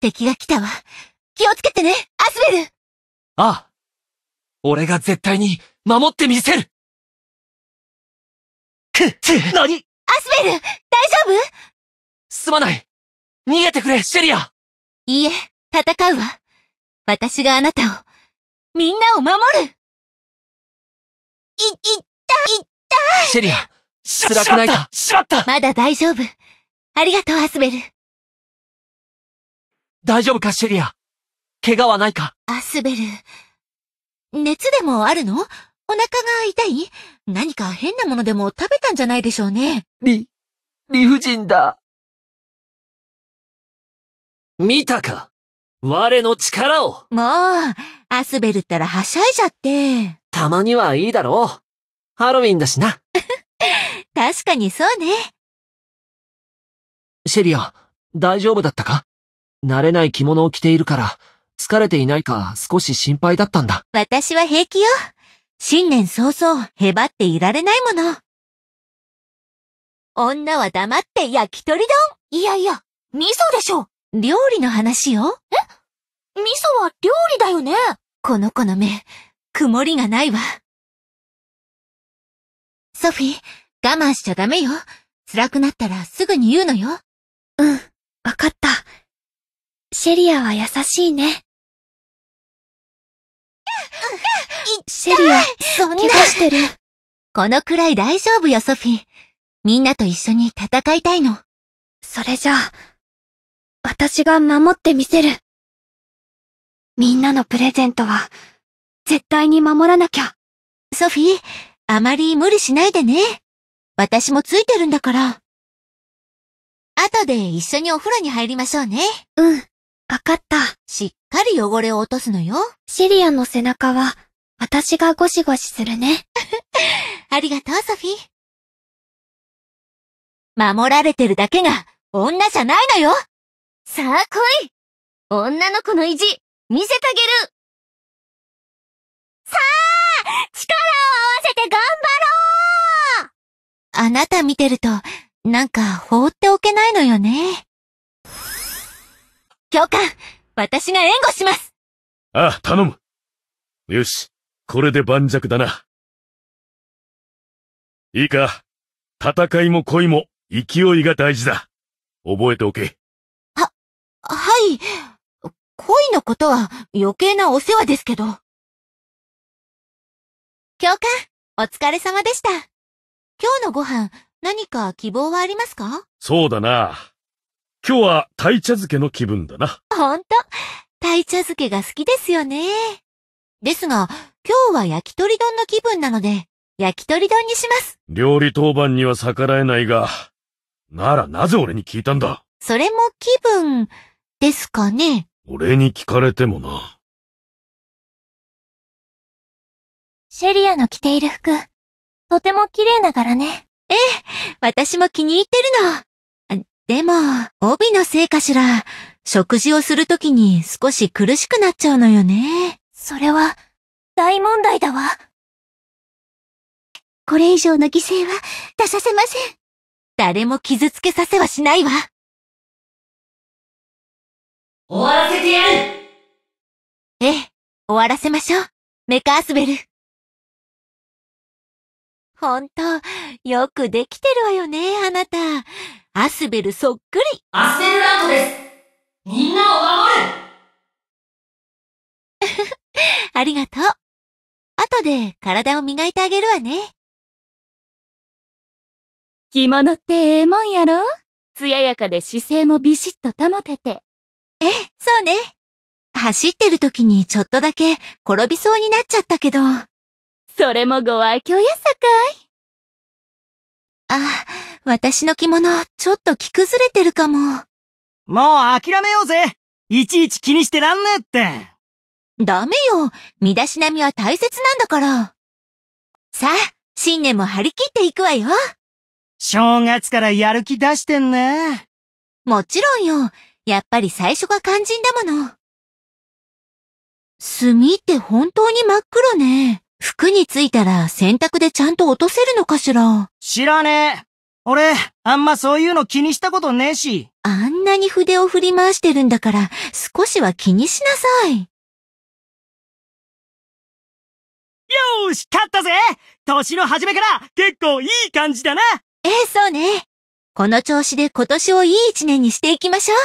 敵が来たわ。気をつけてね、アスベルああ。俺が絶対に守ってみせるく、く、なにアスベル大丈夫すまない逃げてくれ、シェリアいいえ、戦うわ。私があなたを、みんなを守るい、いった、いったシェリア、辛くないかしまったまだ大丈夫。ありがとう、アスベル。大丈夫か、シェリア。怪我はないかアスベル。熱でもあるのお腹が痛い何か変なものでも食べたんじゃないでしょうね。理、理不尽だ。見たか我の力をもう、アスベルったらはしゃいじゃって。たまにはいいだろう。ハロウィンだしな。確かにそうね。シェリア、大丈夫だったか慣れない着物を着ているから、疲れていないか少し心配だったんだ。私は平気よ。新年早々、へばっていられないもの。女は黙って焼き鳥丼いやいや、味噌でしょ料理の話よえ味噌は料理だよねこの子の目、曇りがないわ。ソフィー、我慢しちゃダメよ。辛くなったらすぐに言うのよ。うん、わかった。シェリアは優しいね。シェリア、怪我してる。このくらい大丈夫よ、ソフィー。みんなと一緒に戦いたいの。それじゃあ、私が守ってみせる。みんなのプレゼントは、絶対に守らなきゃ。ソフィー、あまり無理しないでね。私もついてるんだから。後で一緒にお風呂に入りましょうね。うん。かかった。しっかり汚れを落とすのよ。シリアの背中は、私がゴシゴシするね。ありがとう、ソフィー。守られてるだけが、女じゃないのよさあ来い女の子の意地、見せてあげるさあ力を合わせて頑張ろうあなた見てると、なんか放っておけないのよね。教官、私が援護しますああ、頼むよし、これで盤石だな。いいか、戦いも恋も勢いが大事だ。覚えておけ。は、はい。恋のことは余計なお世話ですけど。教官、お疲れ様でした。今日のご飯、何か希望はありますかそうだな。今日は鯛茶漬けの気分だな。ほんと、鯛茶漬けが好きですよね。ですが、今日は焼き鳥丼の気分なので、焼き鳥丼にします。料理当番には逆らえないが、ならなぜ俺に聞いたんだそれも気分、ですかね。俺に聞かれてもな。シェリアの着ている服、とても綺麗だからね。ええ、私も気に入ってるの。でも、帯のせいかしら、食事をするときに少し苦しくなっちゃうのよね。それは、大問題だわ。これ以上の犠牲は出させません。誰も傷つけさせはしないわ。終わらせてやるええ、終わらせましょう。メカースベル。ほんと、よくできてるわよね、あなた。アスベルそっくり。アスベルランドです。みんなを守る ありがとう。後で体を磨いてあげるわね。着物ってええもんやろ艶やかで姿勢もビシッと保てて。え、そうね。走ってる時にちょっとだけ転びそうになっちゃったけど。それもご愛嬌やさかい。あ、私の着物、ちょっと着崩れてるかも。もう諦めようぜいちいち気にしてらんねえって。ダメよ身だしなみは大切なんだから。さあ、新年も張り切っていくわよ正月からやる気出してんね。もちろんよ。やっぱり最初が肝心だもの。炭って本当に真っ黒ね。服についたら洗濯でちゃんと落とせるのかしら知らねえ。俺、あんまそういうの気にしたことねえし。あんなに筆を振り回してるんだから、少しは気にしなさい。よーし、勝ったぜ年の初めから結構いい感じだなええ、そうね。この調子で今年をいい一年にしていきましょう。